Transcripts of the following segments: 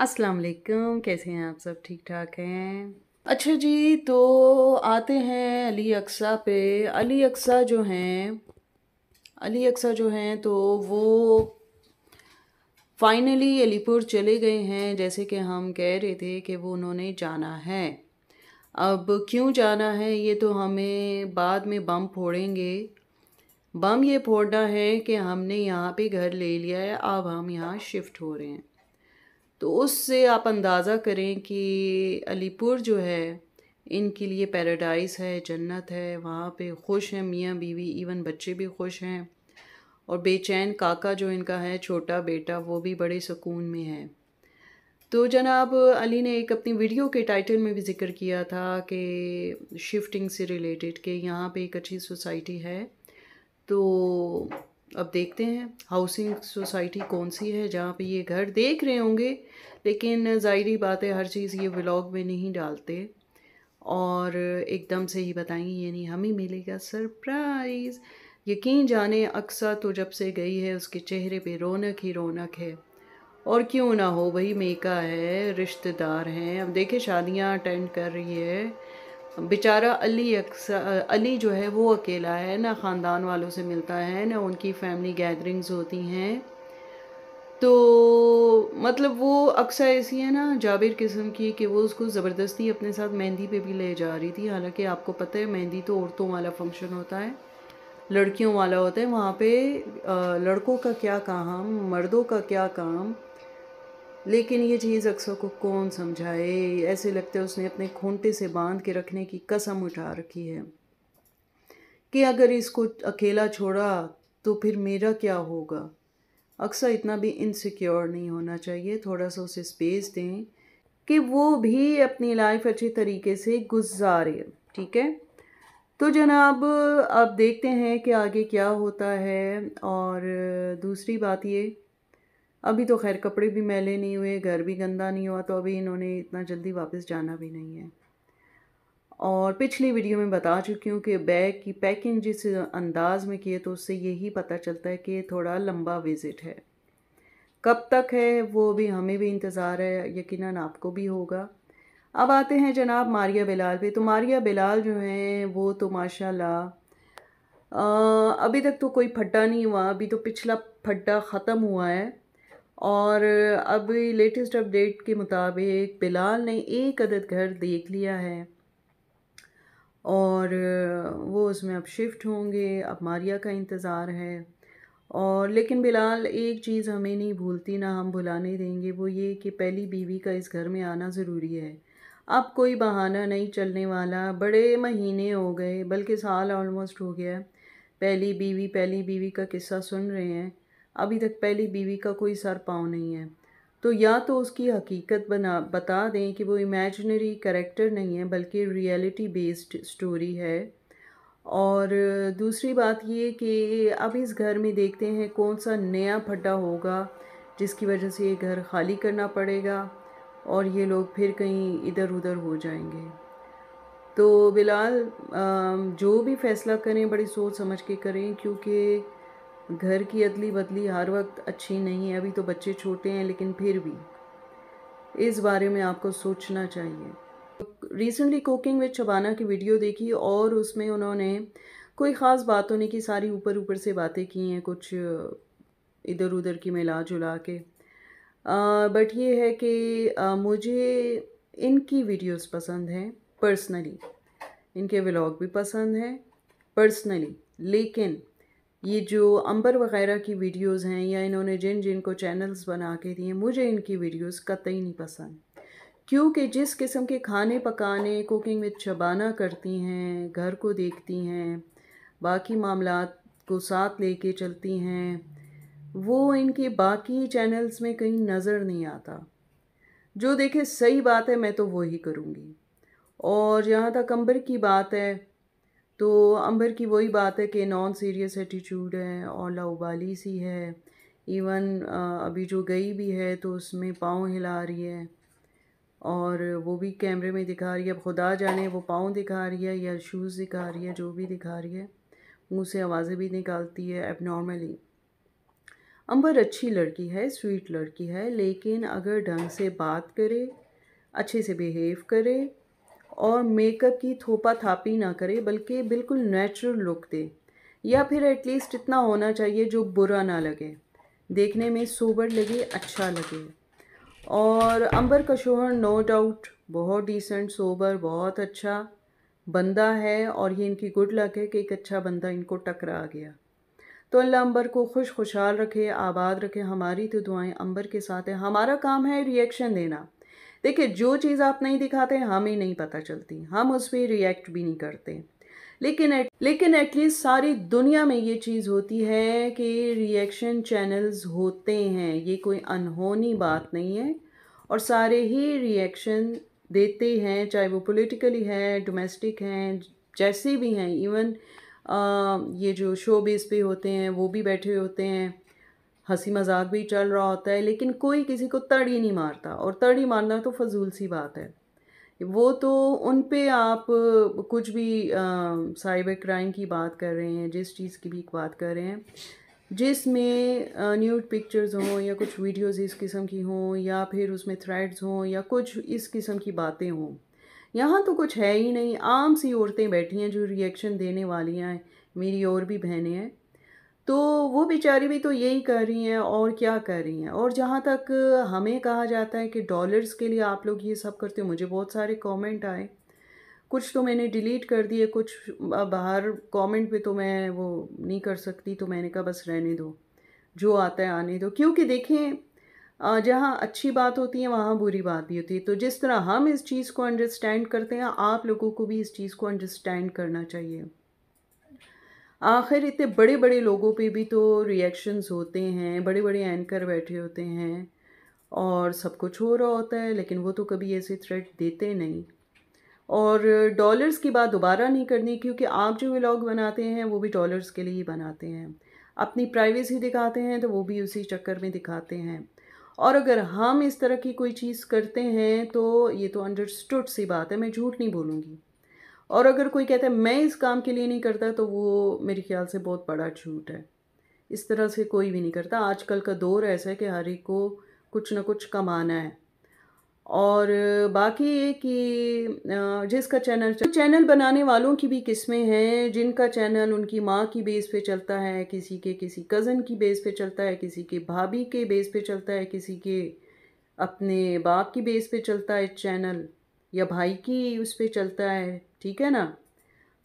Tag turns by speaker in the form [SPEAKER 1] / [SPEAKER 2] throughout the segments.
[SPEAKER 1] अस्सलाम वालेकुम कैसे हैं आप सब ठीक ठाक हैं अच्छा जी तो आते हैं अली अक्सा पे अली अक्सा जो हैं अली अक्सा जो हैं तो वो फाइनली अलीपुर चले गए हैं जैसे कि हम कह रहे थे कि वो उन्होंने जाना है अब क्यों जाना है ये तो हमें बाद में बम फोड़ेंगे बम ये फोड़ना है कि हमने यहाँ पे घर ले लिया है अब हम यहाँ शिफ्ट हो रहे हैं तो उससे आप अंदाज़ा करें कि अलीपुर जो है इनके लिए पैराडाइज है जन्नत है वहाँ पे खुश हैं मियाँ बीवी इवन बच्चे भी खुश हैं और बेचैन काका जो इनका है छोटा बेटा वो भी बड़े सुकून में है तो जनाब अली ने एक अपनी वीडियो के टाइटल में भी जिक्र किया था कि शिफ्टिंग से रिलेटेड कि यहाँ पे एक अच्छी सोसाइटी है तो अब देखते हैं हाउसिंग सोसाइटी कौन सी है जहाँ पे ये घर देख रहे होंगे लेकिन ज़ाहरी बात है हर चीज़ ये व्लॉग में नहीं डालते और एकदम से ही बताएंगे यानी हमें मिलेगा सरप्राइज़ यकीन जाने अक्सर तो जब से गई है उसके चेहरे पे रौनक ही रौनक है और क्यों ना हो वही मेका है रिश्तेदार हैं अब देखे शादियाँ अटेंड कर रही है बेचारा अली अक्सर अली जो है वो अकेला है ना ख़ानदान वालों से मिलता है ना उनकी फैमिली गैदरिंग्स होती हैं तो मतलब वो अक्सर ऐसी है ना जाबिर किस्म की कि वो उसको ज़बरदस्ती अपने साथ मेहंदी पे भी ले जा रही थी हालांकि आपको पता है मेहंदी तो औरतों वाला फंक्शन होता है लड़कियों वाला होता है वहाँ पे लड़कों का क्या काम मर्दों का क्या काम लेकिन ये चीज़ अक्सर को कौन समझाए ऐसे लगता है उसने अपने खूंटे से बांध के रखने की कसम उठा रखी है कि अगर इसको अकेला छोड़ा तो फिर मेरा क्या होगा अक्सर इतना भी इनसिक्योर नहीं होना चाहिए थोड़ा सा उसे स्पेस दें कि वो भी अपनी लाइफ अच्छे तरीके से गुजारे ठीक है तो जनाब आप देखते हैं कि आगे क्या होता है और दूसरी बात ये अभी तो खैर कपड़े भी मैले नहीं हुए घर भी गंदा नहीं हुआ तो अभी इन्होंने इतना जल्दी वापस जाना भी नहीं है और पिछली वीडियो में बता चुकी हूँ कि बैग की पैकिंग जिस अंदाज में की है तो उससे यही पता चलता है कि थोड़ा लंबा विज़िट है कब तक है वो भी हमें भी इंतज़ार है यकीनन आपको भी होगा अब आते हैं जनाब मारिया बिलाल पे तो मारिया बिलाल जो हैं वो तो माशाल्लाह अभी तक तो कोई फड्डा नहीं हुआ अभी तो पिछला फड्डा ख़त्म हुआ है और अब लेटेस्ट अपडेट के मुताबिक बिलाल ने एक अदद घर देख लिया है और वो उसमें अब शिफ्ट होंगे अब मारिया का इंतज़ार है और लेकिन बिलाल एक चीज़ हमें नहीं भूलती ना हम भुलाने देंगे वो ये कि पहली बीवी का इस घर में आना ज़रूरी है अब कोई बहाना नहीं चलने वाला बड़े महीने हो गए बल्कि साल ऑलमोस्ट हो गया पहली बीवी पहली बीवी का किस्सा सुन रहे हैं अभी तक पहली बीवी का कोई सर पाँव नहीं है तो या तो उसकी हकीकत बना बता दें कि वो इमेजनरी करेक्टर नहीं है बल्कि रियलिटी बेस्ड स्टोरी है और दूसरी बात ये कि अब इस घर में देखते हैं कौन सा नया फड्डा होगा जिसकी वजह से ये घर खाली करना पड़ेगा और ये लोग फिर कहीं इधर उधर हो जाएंगे तो बिलाल जो भी फ़ैसला करें बड़ी सोच समझ के करें क्योंकि घर की अदली बदली हर वक्त अच्छी नहीं है अभी तो बच्चे छोटे हैं लेकिन फिर भी इस बारे में आपको सोचना चाहिए रिसेंटली कुकिंग विद शबाना की वीडियो देखी और उसमें उन्होंने कोई ख़ास बात तो होने की सारी ऊपर ऊपर से बातें की हैं कुछ इधर उधर की मिला जुला के बट ये है कि मुझे इनकी वीडियोस पसंद हैं पर्सनली इनके व्लॉग भी पसंद हैं पर्सनली लेकिन ये जो अंबर वगैरह की वीडियोस हैं या इन्होंने जिन जिन को चैनल्स बना के दिए मुझे इनकी वीडियोस कतई नहीं पसंद क्योंकि जिस किस्म के खाने पकाने कुकिंग में शबाना करती हैं घर को देखती हैं बाकी मामला को साथ लेके चलती हैं वो इनके बाकी चैनल्स में कहीं नज़र नहीं आता जो देखे सही बात है मैं तो वही करूँगी और जहाँ तक अंबर की बात है तो अंबर की वही बात है कि नॉन सीरियस एटीट्यूड है और लाउबाली सी है इवन अभी जो गई भी है तो उसमें पाँव हिला रही है और वो भी कैमरे में दिखा रही है अब खुदा जाने वो पाँव दिखा रही है या शूज़ दिखा रही है जो भी दिखा रही है मुँह से आवाज़ें भी निकालती है एबनॉर्मली अंबर अच्छी लड़की है स्वीट लड़की है लेकिन अगर ढंग से बात करे अच्छे से बिहेव करे और मेकअप की थोपा थापी ना करे बल्कि बिल्कुल नेचुरल लुक दे या फिर एटलीस्ट इतना होना चाहिए जो बुरा ना लगे देखने में सोबर लगे अच्छा लगे और अंबर का शोहर नो डाउट बहुत डिसेंट सोबर बहुत अच्छा बंदा है और ये इनकी गुड लक है कि एक अच्छा बंदा इनको टकरा गया तो अल्लाह अंबर को खुश खुशहाल रखे आबाद रखे हमारी तो दुआएं अंबर के साथ है हमारा काम है रिएक्शन देना देखिए जो चीज़ आप नहीं दिखाते हमें नहीं पता चलती हम उस पर रिएक्ट भी नहीं करते लेकिन एट, लेकिन एटलीस्ट सारी दुनिया में ये चीज़ होती है कि रिएक्शन चैनल्स होते हैं ये कोई अनहोनी बात नहीं है और सारे ही रिएक्शन देते हैं चाहे वो पॉलिटिकली है डोमेस्टिक हैं जैसे भी हैं इवन आ, ये जो शो बेस पे होते हैं वो भी बैठे होते हैं हंसी मजाक भी चल रहा होता है लेकिन कोई किसी को तड़ी नहीं मारता और तड़ी मारना तो फजूल सी बात है वो तो उन पे आप कुछ भी साइबर क्राइम की बात कर रहे हैं जिस चीज़ की भी बात कर रहे हैं जिसमें न्यूड पिक्चर्स हों या कुछ वीडियोस इस किस्म की हों या फिर उसमें थ्रेड्स हों या कुछ इस किस्म की बातें हों यहाँ तो कुछ है ही नहीं आम सी औरतें बैठी हैं जो रिएक्शन देने वाली हैं मेरी और भी बहनें हैं तो वो बेचारी भी तो यही कर रही हैं और क्या कर रही हैं और जहाँ तक हमें कहा जाता है कि डॉलर्स के लिए आप लोग ये सब करते हो मुझे बहुत सारे कमेंट आए कुछ तो मैंने डिलीट कर दिए कुछ बाहर कमेंट पे तो मैं वो नहीं कर सकती तो मैंने कहा बस रहने दो जो आता है आने दो क्योंकि देखें जहाँ अच्छी बात होती है वहाँ बुरी बात भी होती है तो जिस तरह हम इस चीज़ को अंडरस्टैंड करते हैं आप लोगों को भी इस चीज़ को अंडरस्टैंड करना चाहिए आखिर इतने बड़े बड़े लोगों पे भी तो रिएक्शंस होते हैं बड़े बड़े एंकर बैठे होते हैं और सब कुछ हो रहा होता है लेकिन वो तो कभी ऐसे थ्रेट देते नहीं और डॉलर्स की बात दोबारा नहीं करनी क्योंकि आप जो व्लॉग बनाते हैं वो भी डॉलर्स के लिए ही बनाते हैं अपनी प्राइवेसी दिखाते हैं तो वो भी उसी चक्कर में दिखाते हैं और अगर हम इस तरह की कोई चीज़ करते हैं तो ये तो अंडरस्टूड सी बात है मैं झूठ नहीं बोलूँगी और अगर कोई कहता है मैं इस काम के लिए नहीं करता तो वो मेरे ख्याल से बहुत बड़ा झूठ है इस तरह से कोई भी नहीं करता आजकल का दौर ऐसा है कि हर एक को कुछ ना कुछ कमाना है और बाकी ये कि जिसका चैनल चैनल बनाने वालों की भी किस्में हैं जिनका चैनल उनकी माँ की बेस पे चलता है किसी के किसी कज़न की बेस पे चलता है किसी के भाभी के बेस पे चलता है किसी के अपने बाप की बेस पे चलता है चैनल या भाई की उस पर चलता है ठीक है ना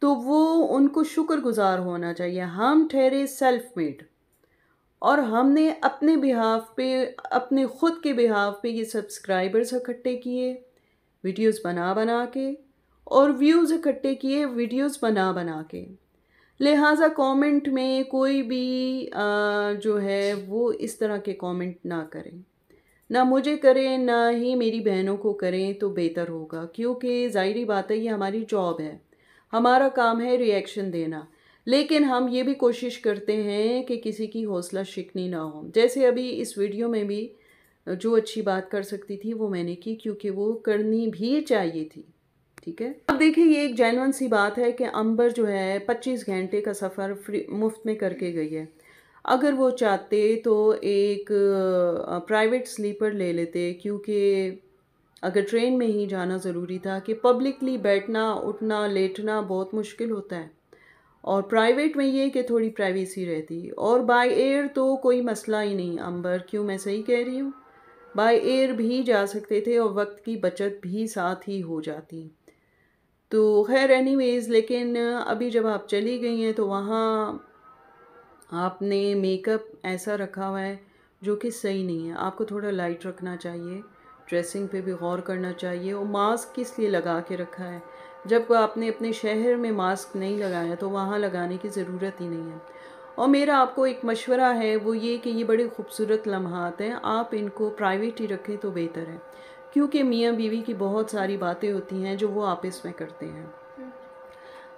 [SPEAKER 1] तो वो उनको शुक्रगुजार होना चाहिए हम ठहरे सेल्फ मेड और हमने अपने बिहाफ पे अपने ख़ुद के बिहाफ पे ये सब्सक्राइबर्स इकट्ठे किए वीडियोस बना बना के और व्यूज़ इकट्ठे किए वीडियोस बना बना के लिहाजा कमेंट में कोई भी आ, जो है वो इस तरह के कमेंट ना करें ना मुझे करें ना ही मेरी बहनों को करें तो बेहतर होगा क्योंकि ज़ाहरी बात है ये हमारी जॉब है हमारा काम है रिएक्शन देना लेकिन हम ये भी कोशिश करते हैं कि किसी की हौसला शिकनी ना हो जैसे अभी इस वीडियो में भी जो अच्छी बात कर सकती थी वो मैंने की क्योंकि वो करनी भी चाहिए थी ठीक है अब देखिए ये एक जैनवन सी बात है कि अंबर जो है 25 घंटे का सफ़र फ्री मुफ्त में करके गई है अगर वो चाहते तो एक प्राइवेट स्लीपर ले लेते क्योंकि अगर ट्रेन में ही जाना ज़रूरी था कि पब्लिकली बैठना उठना लेटना बहुत मुश्किल होता है और प्राइवेट में ये कि थोड़ी प्राइवेसी रहती और बाय एयर तो कोई मसला ही नहीं अंबर क्यों मैं सही कह रही हूँ बाय एयर भी जा सकते थे और वक्त की बचत भी साथ ही हो जाती तो खैर एनीवेज़ लेकिन अभी जब आप चली गई हैं तो वहाँ आपने मेकअप ऐसा रखा हुआ है जो कि सही नहीं है आपको थोड़ा लाइट रखना चाहिए ड्रेसिंग पे भी गौर करना चाहिए और मास्क किस लिए लगा के रखा है जब आपने अपने शहर में मास्क नहीं लगाया तो वहाँ लगाने की ज़रूरत ही नहीं है और मेरा आपको एक मशवरा है वो ये कि ये बड़े खूबसूरत लम्हात हैं आप इनको प्राइवेट ही रखें तो बेहतर है क्योंकि मियाँ बीवी की बहुत सारी बातें होती हैं जो वो आपस में करते हैं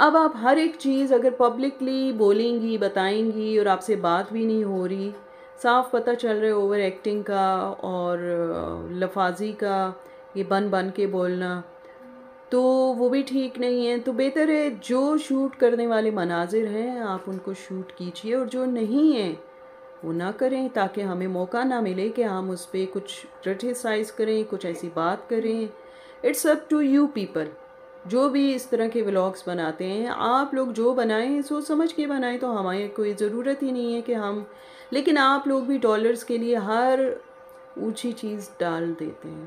[SPEAKER 1] अब आप हर एक चीज़ अगर पब्लिकली बोलेंगी बताएंगी और आपसे बात भी नहीं हो रही साफ पता चल रहा है ओवर एक्टिंग का और लफाजी का ये बन बन के बोलना तो वो भी ठीक नहीं है तो बेहतर है जो शूट करने वाले मनाजिर हैं आप उनको शूट कीजिए और जो नहीं है वो ना करें ताकि हमें मौका ना मिले कि हम उस पर कुछ क्रिटिसाइज़ करें कुछ ऐसी बात करें it's up to you people जो भी इस तरह के व्लॉग्स बनाते हैं आप लोग जो बनाएं सोच समझ के बनाएं तो हमारे कोई ज़रूरत ही नहीं है कि हम लेकिन आप लोग भी डॉलर्स के लिए हर ऊँची चीज़ डाल देते हैं